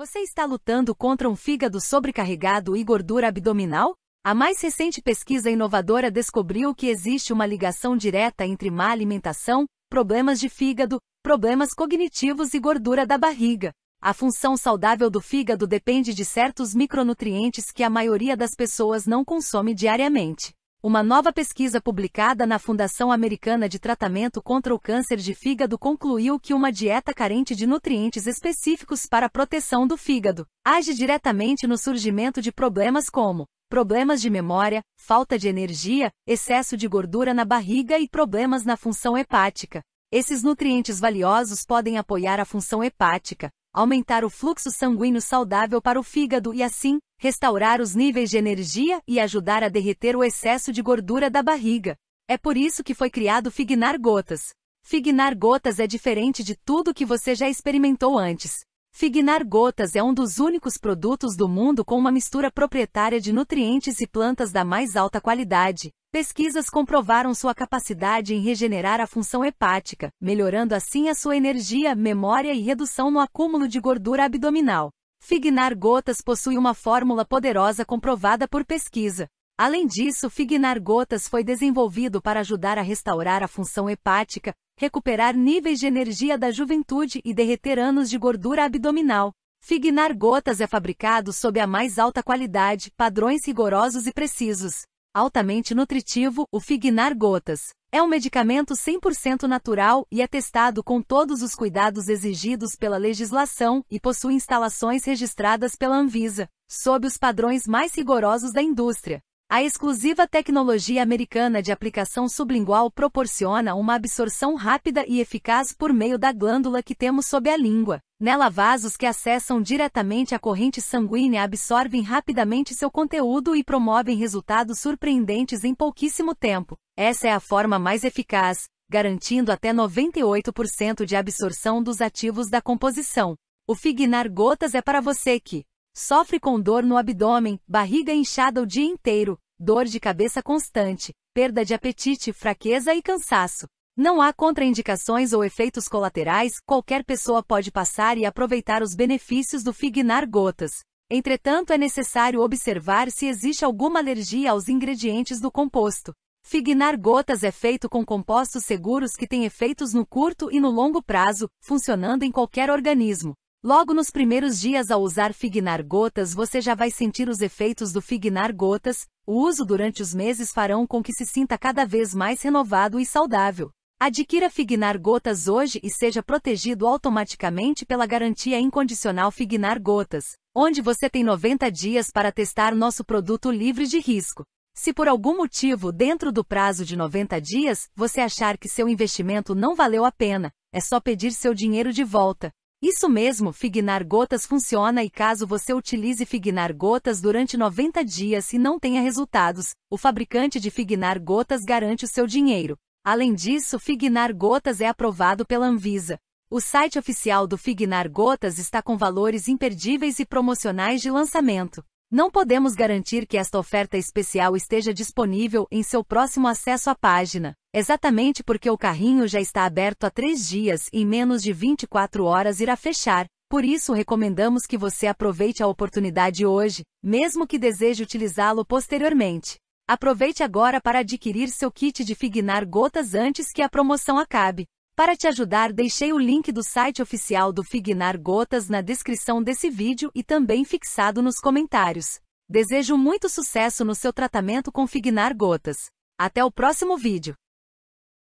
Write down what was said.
Você está lutando contra um fígado sobrecarregado e gordura abdominal? A mais recente pesquisa inovadora descobriu que existe uma ligação direta entre má alimentação, problemas de fígado, problemas cognitivos e gordura da barriga. A função saudável do fígado depende de certos micronutrientes que a maioria das pessoas não consome diariamente. Uma nova pesquisa publicada na Fundação Americana de Tratamento contra o Câncer de Fígado concluiu que uma dieta carente de nutrientes específicos para a proteção do fígado age diretamente no surgimento de problemas como problemas de memória, falta de energia, excesso de gordura na barriga e problemas na função hepática. Esses nutrientes valiosos podem apoiar a função hepática, aumentar o fluxo sanguíneo saudável para o fígado e, assim, restaurar os níveis de energia e ajudar a derreter o excesso de gordura da barriga. É por isso que foi criado Fignar Gotas. Fignar Gotas é diferente de tudo que você já experimentou antes. Fignar Gotas é um dos únicos produtos do mundo com uma mistura proprietária de nutrientes e plantas da mais alta qualidade. Pesquisas comprovaram sua capacidade em regenerar a função hepática, melhorando assim a sua energia, memória e redução no acúmulo de gordura abdominal. Fignar gotas possui uma fórmula poderosa comprovada por pesquisa. Além disso, Fignar gotas foi desenvolvido para ajudar a restaurar a função hepática, recuperar níveis de energia da juventude e derreter anos de gordura abdominal. Fignar gotas é fabricado sob a mais alta qualidade, padrões rigorosos e precisos. Altamente nutritivo, o Fignar gotas é um medicamento 100% natural e é testado com todos os cuidados exigidos pela legislação e possui instalações registradas pela Anvisa, sob os padrões mais rigorosos da indústria. A exclusiva tecnologia americana de aplicação sublingual proporciona uma absorção rápida e eficaz por meio da glândula que temos sob a língua. Nela, vasos que acessam diretamente a corrente sanguínea absorvem rapidamente seu conteúdo e promovem resultados surpreendentes em pouquíssimo tempo. Essa é a forma mais eficaz, garantindo até 98% de absorção dos ativos da composição. O Fignar Gotas é para você que sofre com dor no abdômen, barriga inchada o dia inteiro, dor de cabeça constante, perda de apetite, fraqueza e cansaço. Não há contraindicações ou efeitos colaterais, qualquer pessoa pode passar e aproveitar os benefícios do Fignar Gotas. Entretanto, é necessário observar se existe alguma alergia aos ingredientes do composto. Fignar Gotas é feito com compostos seguros que têm efeitos no curto e no longo prazo, funcionando em qualquer organismo. Logo nos primeiros dias ao usar Fignar Gotas você já vai sentir os efeitos do Fignar Gotas, o uso durante os meses farão com que se sinta cada vez mais renovado e saudável. Adquira Fignar Gotas hoje e seja protegido automaticamente pela garantia incondicional Fignar Gotas, onde você tem 90 dias para testar nosso produto livre de risco. Se por algum motivo, dentro do prazo de 90 dias, você achar que seu investimento não valeu a pena, é só pedir seu dinheiro de volta. Isso mesmo, Fignar Gotas funciona e caso você utilize Fignar Gotas durante 90 dias e não tenha resultados, o fabricante de Fignar Gotas garante o seu dinheiro. Além disso, Fignar Gotas é aprovado pela Anvisa. O site oficial do Fignar Gotas está com valores imperdíveis e promocionais de lançamento. Não podemos garantir que esta oferta especial esteja disponível em seu próximo acesso à página, exatamente porque o carrinho já está aberto há três dias e em menos de 24 horas irá fechar, por isso recomendamos que você aproveite a oportunidade hoje, mesmo que deseje utilizá-lo posteriormente. Aproveite agora para adquirir seu kit de Fignar Gotas antes que a promoção acabe. Para te ajudar, deixei o link do site oficial do Fignar Gotas na descrição desse vídeo e também fixado nos comentários. Desejo muito sucesso no seu tratamento com Fignar Gotas. Até o próximo vídeo!